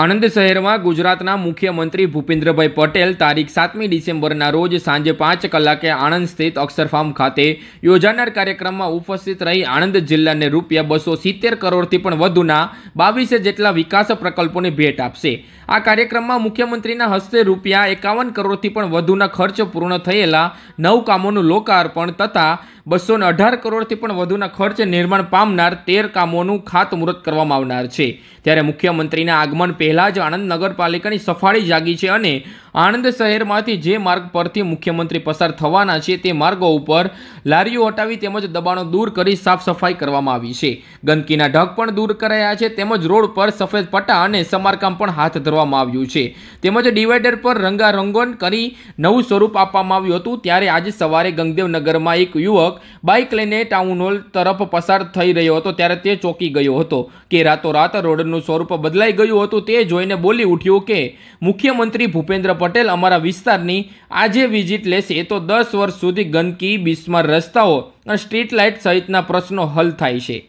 આણંદ શહેરમાં ગુજરાતના મુખ્યમંત્રી ભૂપેન્દ્રભાઈ પટેલ તારીખ સાતમી ડિસેમ્બરના રોજ સાંજે પાંચ કલાકે આણંદ સ્થિત અક્ષરફાર્મ ખાતે યોજાનાર કાર્યક્રમમાં ઉપસ્થિત રહી આણંદ જિલ્લાને રૂપિયા બસો સિત્તેર કરોડથી પણ વધુના બાવીસે જેટલા વિકાસ પ્રકલ્પોને ભેટ આપશે આ કાર્યક્રમમાં મુખ્યમંત્રીના હસ્તે રૂપિયા એકાવન કરોડથી પણ વધુના ખર્ચ પૂર્ણ થયેલા નવ કામોનું લોકાર્પણ તથા બસો ને અઢાર કરોડથી પણ વધુના ખર્ચે નિર્માણ પામનાર તેર કામોનું ખાતમુહૂર્ત કરવામાં આવનાર છે ત્યારે મુખ્યમંત્રીના આગમન પહેલાં જ આણંદ નગરપાલિકાની સફાળી જાગી છે અને આણંદ શહેરમાંથી જે માર્ગ પરથી મુખ્યમંત્રી પસાર થવાના છે તે માર્ગો ઉપર લારીઓ હટાવી તેમજ દબાણો દૂર કરી સાફ સફાઈ કરવામાં આવી છે ગંદકીના ઢગ પણ દૂર કરાયા છે તેમજ રોડ પર સફેદ પટ્ટા અને સમારકામ પણ હાથ ધરવામાં આવ્યું છે તેમજ ડિવાઈડર પર રંગારંગોન કરી નવું સ્વરૂપ આપવામાં આવ્યું હતું ત્યારે આજે સવારે ગંગદેવનગરમાં એક યુવક યુવક બાઇક લઈને ટાઉન હોલ તરફ પસાર થઈ રહ્યો હતો ત્યારે તે ચોંકી ગયો હતો કે રાતોરાત રોડનું સ્વરૂપ બદલાઈ ગયું હતું તે જોઈને બોલી ઉઠ્યો કે મુખ્યમંત્રી ભૂપેન્દ્ર પટેલ અમારા વિસ્તારની આજે વિઝિટ લેશે તો દસ વર્ષ સુધી ગંદકી બિસ્માર રસ્તાઓ અને સ્ટ્રીટ લાઇટ સહિતના પ્રશ્નો હલ થાય છે